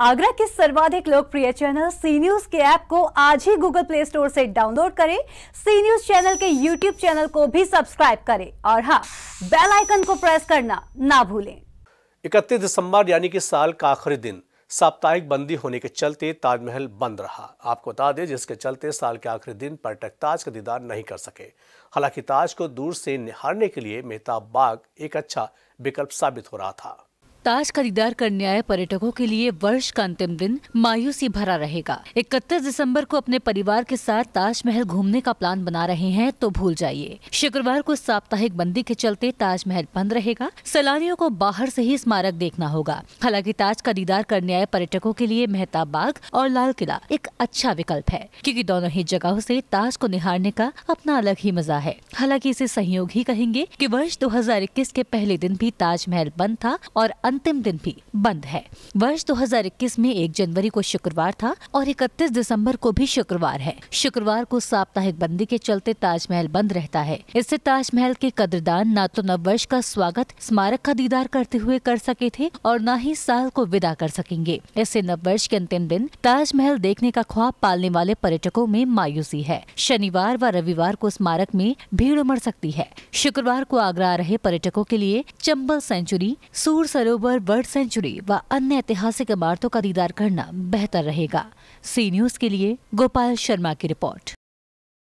आगरा के सर्वाधिक लोकप्रिय चैनल सी न्यूज के ऐप को आज ही गूगल प्ले स्टोर से डाउनलोड करें सी न्यूज चैनल के यूट्यूब चैनल को भी सब्सक्राइब करें और हाँ बेल आइकन को प्रेस करना ना भूलें इकतीस दिसंबर यानी कि साल का आखिरी दिन साप्ताहिक बंदी होने के चलते ताजमहल बंद रहा आपको बता दें जिसके चलते साल के आखिरी दिन पर्यटक ताज का दीदार नहीं कर सके हालांकि ताज को दूर से निहारने के लिए मेहताब बाग एक अच्छा विकल्प साबित हो रहा था ताज का दीदार करने आए पर्यटकों के लिए वर्ष का अंतिम दिन मायूसी भरा रहेगा इकतीस दिसम्बर को अपने परिवार के साथ ताजमहल घूमने का प्लान बना रहे हैं तो भूल जाइए शुक्रवार को साप्ताहिक बंदी के चलते ताजमहल बंद रहेगा सैलानियों को बाहर से ही स्मारक देखना होगा हालांकि ताज का दीदार करने आए पर्यटकों के लिए मेहताब बाग और लाल किला एक अच्छा विकल्प है क्योंकि दोनों ही जगहों से ताज को निहारने का अपना अलग ही मजा है हालांकि इसे सहयोग ही कहेंगे कि वर्ष 2021 के पहले दिन भी ताजमहल बंद था और अंत अंतिम दिन भी बंद है वर्ष 2021 में 1 जनवरी को शुक्रवार था और 31 दिसंबर को भी शुक्रवार है शुक्रवार को साप्ताहिक बंदी के चलते ताजमहल बंद रहता है इससे ताजमहल के कदरदान न तो नव वर्ष का स्वागत स्मारक का दीदार करते हुए कर सके थे और न ही साल को विदा कर सकेंगे इससे नव वर्ष के अंतिम दिन ताजमहल देखने का ख्वाब पालने वाले पर्यटकों में मायूसी है शनिवार व रविवार को स्मारक में भीड़ उमड़ सकती है शुक्रवार को आगरा आ रहे पर्यटकों के लिए चंबल सेंचुरी सूर सरोवर ओवर बर्ड सेंचुरी व अन्य ऐतिहासिक इमारतों का दीदार करना बेहतर रहेगा सी न्यूज के लिए गोपाल शर्मा की रिपोर्ट